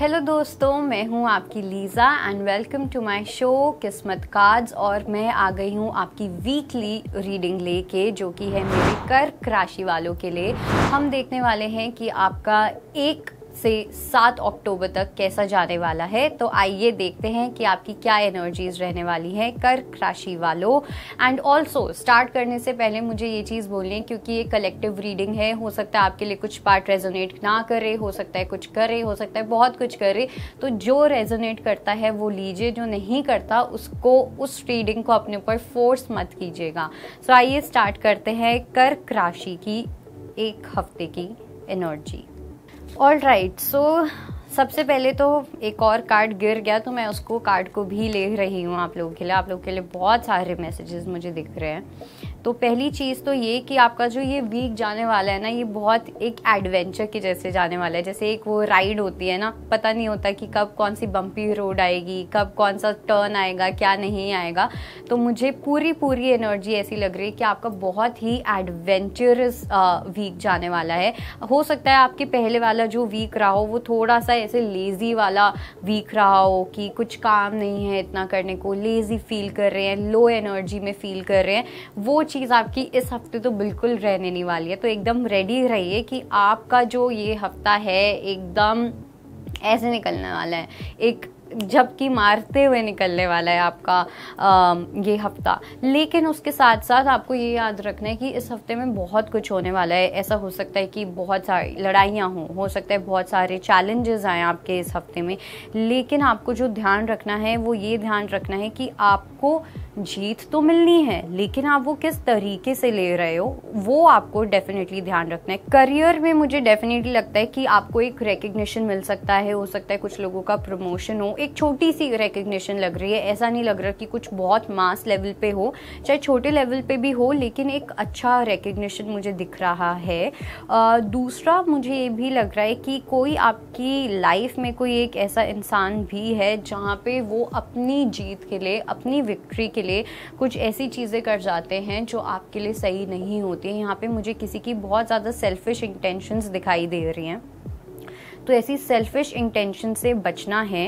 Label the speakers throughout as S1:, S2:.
S1: hello दोस्तों मैं हूं आपकी Lisa and welcome to my show Kismat cards और मैं आ गई हूं आपकी वीकली रीडिंग लेके जो कि है मेरे कर्क राशि वालों के लिए हम देखने वाले हैं कि आपका एक से 7 अक्टूबर तक कैसा जाने वाला है तो आइए देखते हैं कि आपकी क्या एनर्जीज रहने वाली है कर्क राशि वालों एंड ऑल्सो स्टार्ट करने से पहले मुझे ये चीज़ बोलनी है क्योंकि ये कलेक्टिव रीडिंग है हो सकता है आपके लिए कुछ पार्ट रेजोनेट ना करे हो सकता है कुछ करे हो सकता है बहुत कुछ करे तो जो रेजोनेट करता है वो लीजिए जो नहीं करता उसको उस रीडिंग को अपने ऊपर फोर्स मत कीजिएगा सो आइए स्टार्ट करते हैं कर्क राशि की एक हफ्ते की एनर्जी ऑल राइट सो सबसे पहले तो एक और कार्ड गिर गया तो मैं उसको कार्ड को भी ले रही हूँ आप लोगों के लिए आप लोगों के लिए बहुत सारे मैसेजेस मुझे दिख रहे हैं तो पहली चीज़ तो ये कि आपका जो ये वीक जाने वाला है ना ये बहुत एक एडवेंचर के जैसे जाने वाला है जैसे एक वो राइड होती है ना पता नहीं होता कि कब कौन सी बम्पी रोड आएगी कब कौन सा टर्न आएगा क्या नहीं आएगा तो मुझे पूरी पूरी एनर्जी ऐसी लग रही है कि आपका बहुत ही एडवेंचरस वीक जाने वाला है हो सकता है आपके पहले वाला जो वीक रहा हो वो थोड़ा सा ऐसे लेज़ी वाला वीक रहा हो कि कुछ काम नहीं है इतना करने को लेज़ी फील कर रहे हैं लो एनर्जी में फील कर रहे हैं वो चीज़ आपकी इस हफ्ते तो बिल्कुल रहने नहीं वाली है तो एकदम रेडी रहिए कि आपका जो ये हफ्ता है एकदम ऐसे निकलने वाला है एक झपकी मारते हुए निकलने वाला है आपका आ, ये हफ्ता लेकिन उसके साथ साथ आपको ये याद रखना है कि इस हफ्ते में बहुत कुछ होने वाला है ऐसा हो सकता है कि बहुत सारी लड़ाइयाँ हों हो सकता है बहुत सारे चैलेंजेस आए आपके इस हफ्ते में लेकिन आपको जो ध्यान रखना है वो ये ध्यान रखना है कि आपको जीत तो मिलनी है लेकिन आप वो किस तरीके से ले रहे हो वो आपको डेफिनेटली ध्यान रखना है करियर में मुझे डेफिनेटली लगता है कि आपको एक रिकग्निशन मिल सकता है हो सकता है कुछ लोगों का प्रमोशन हो एक छोटी सी रिकग्निशन लग रही है ऐसा नहीं लग रहा कि कुछ बहुत मास लेवल पे हो चाहे छोटे लेवल पे भी हो लेकिन एक अच्छा रिकग्निशन मुझे दिख रहा है आ, दूसरा मुझे ये भी लग रहा है कि कोई आपकी लाइफ में कोई एक ऐसा इंसान भी है जहाँ पे वो अपनी जीत के लिए अपनी विक्ट्री के लिए कुछ ऐसी चीज़ें कर जाते हैं जो आपके लिए सही नहीं होती यहाँ पे मुझे किसी की बहुत ज़्यादा सेल्फिश इंटेंशंस दिखाई दे रही हैं तो ऐसी सेल्फिश इंटेंशन से बचना है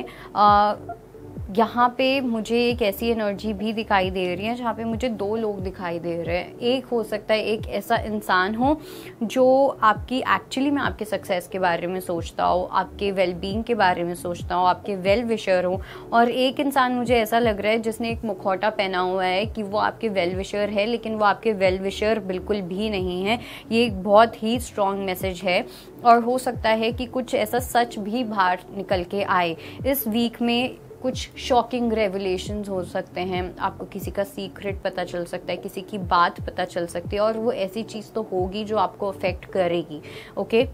S1: यहाँ पे मुझे एक ऐसी एनर्जी भी दिखाई दे रही है जहाँ पे मुझे दो लोग दिखाई दे रहे हैं एक हो सकता है एक ऐसा इंसान हो जो आपकी एक्चुअली मैं आपके सक्सेस के बारे में सोचता हो आपके वेलबींग के बारे में सोचता हो आपके वेल विशर हो और एक इंसान मुझे ऐसा लग रहा है जिसने एक मुखौटा पहना हुआ है कि वो आपके वेल विशर है लेकिन वो आपके वेल विशर बिल्कुल भी नहीं है ये एक बहुत ही स्ट्रॉन्ग मैसेज है और हो सकता है कि कुछ ऐसा सच भी बाहर निकल के आए इस वीक में कुछ शॉकिंग रेवलेशन हो सकते हैं आपको किसी का सीक्रेट पता चल सकता है किसी की बात पता चल सकती है और वो ऐसी चीज़ तो होगी जो आपको अफेक्ट करेगी ओके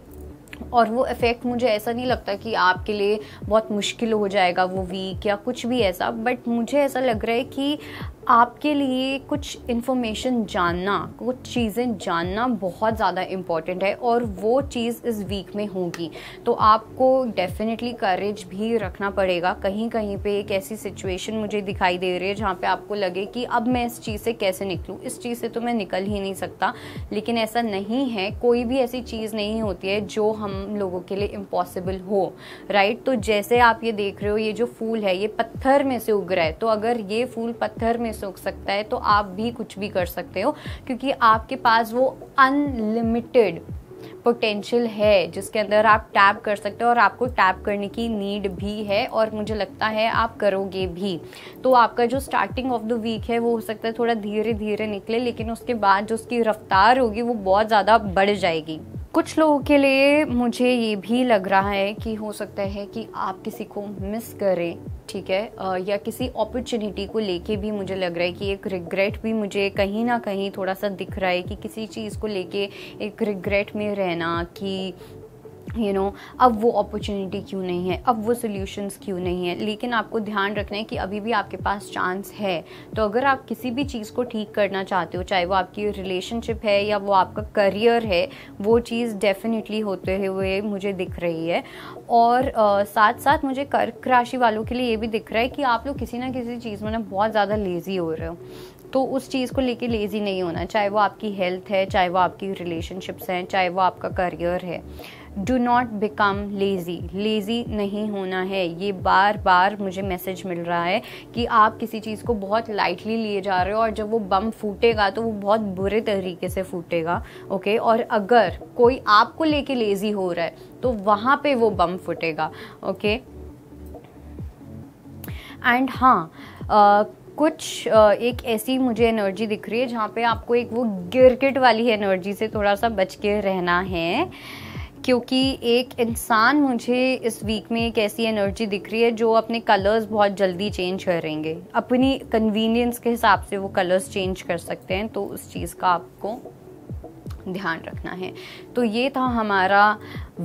S1: और वो इफ़ेक्ट मुझे ऐसा नहीं लगता कि आपके लिए बहुत मुश्किल हो जाएगा वो वीक या कुछ भी ऐसा बट मुझे ऐसा लग रहा है कि आपके लिए कुछ इन्फॉर्मेशन जानना कुछ चीज़ें जानना बहुत ज़्यादा इम्पॉर्टेंट है और वो चीज़ इस वीक में होगी तो आपको डेफिनेटली करेज भी रखना पड़ेगा कहीं कहीं पे एक ऐसी सिचुएशन मुझे दिखाई दे रही है जहाँ पे आपको लगे कि अब मैं इस चीज़ से कैसे निकलूँ इस चीज़ से तो मैं निकल ही नहीं सकता लेकिन ऐसा नहीं है कोई भी ऐसी चीज़ नहीं होती है जो हम लोगों के लिए इम्पॉसिबल हो राइट तो जैसे आप ये देख रहे हो ये जो फूल है ये पत्थर में से उग रहा है तो अगर ये फूल पत्थर में सोख सकता है तो आप भी कुछ भी कर सकते हो क्योंकि आपके पास वो अनलिमिटेड पोटेंशियल है जिसके अंदर आप टैप कर सकते हो और आपको टैप करने की नीड भी है और मुझे लगता है आप करोगे भी तो आपका जो स्टार्टिंग ऑफ द वीक है वो हो सकता है थोड़ा धीरे धीरे निकले लेकिन उसके बाद जो उसकी रफ्तार होगी वो बहुत ज़्यादा बढ़ जाएगी कुछ लोगों के लिए मुझे ये भी लग रहा है कि हो सकता है कि आप किसी को मिस करें ठीक है या किसी अपॉर्चुनिटी को लेके भी मुझे लग रहा है कि एक रिग्रेट भी मुझे कहीं ना कहीं थोड़ा सा दिख रहा है कि किसी चीज़ को लेके एक रिग्रेट में रहना कि यू you नो know, अब वो अपॉर्चुनिटी क्यों नहीं है अब वो सोल्यूशंस क्यों नहीं है लेकिन आपको ध्यान रखना है कि अभी भी आपके पास चांस है तो अगर आप किसी भी चीज़ को ठीक करना चाहते हो चाहे वो आपकी रिलेशनशिप है या वो आपका करियर है वो चीज़ डेफिनेटली होते हुए मुझे दिख रही है और आ, साथ साथ मुझे कर्क राशि वालों के लिए ये भी दिख रहा है कि आप लोग किसी ना किसी चीज़ में ना बहुत ज़्यादा लेज़ी हो रहे हो तो उस चीज़ को लेके लेज़ी नहीं होना चाहे वो आपकी हेल्थ है चाहे वो आपकी रिलेशनशिप्स हैं चाहे वो आपका करियर है do not become lazy lazy नहीं होना है ये बार बार मुझे मैसेज मिल रहा है कि आप किसी चीज़ को बहुत लाइटली लिए जा रहे हो और जब वो बम फूटेगा तो वो बहुत बुरे तरीके से फूटेगा ओके और अगर कोई आपको लेके लेज़ी हो रहा है तो वहाँ पे वो बम फूटेगा ओके एंड हाँ आ, कुछ एक ऐसी मुझे एनर्जी दिख रही है जहाँ पे आपको एक वो गिरकिट वाली एनर्जी से थोड़ा सा बच के रहना है क्योंकि एक इंसान मुझे इस वीक में एक ऐसी एनर्जी दिख रही है जो अपने कलर्स बहुत जल्दी चेंज करेंगे अपनी कन्वीनियंस के हिसाब से वो कलर्स चेंज कर सकते हैं तो उस चीज़ का आपको ध्यान रखना है तो ये था हमारा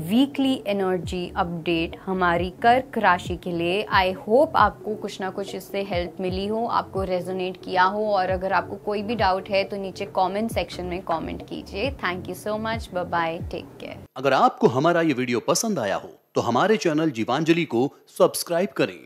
S1: वीकली एनर्जी अपडेट हमारी कर्क राशि के लिए आई होप आपको कुछ ना कुछ इससे हेल्प मिली हो आपको रेजोनेट किया हो और अगर आपको कोई भी डाउट है तो नीचे कमेंट सेक्शन में कमेंट कीजिए thank you so much bye take care अगर आपको हमारा ये वीडियो पसंद आया हो तो हमारे चैनल जीवांजलि को सब्सक्राइब करें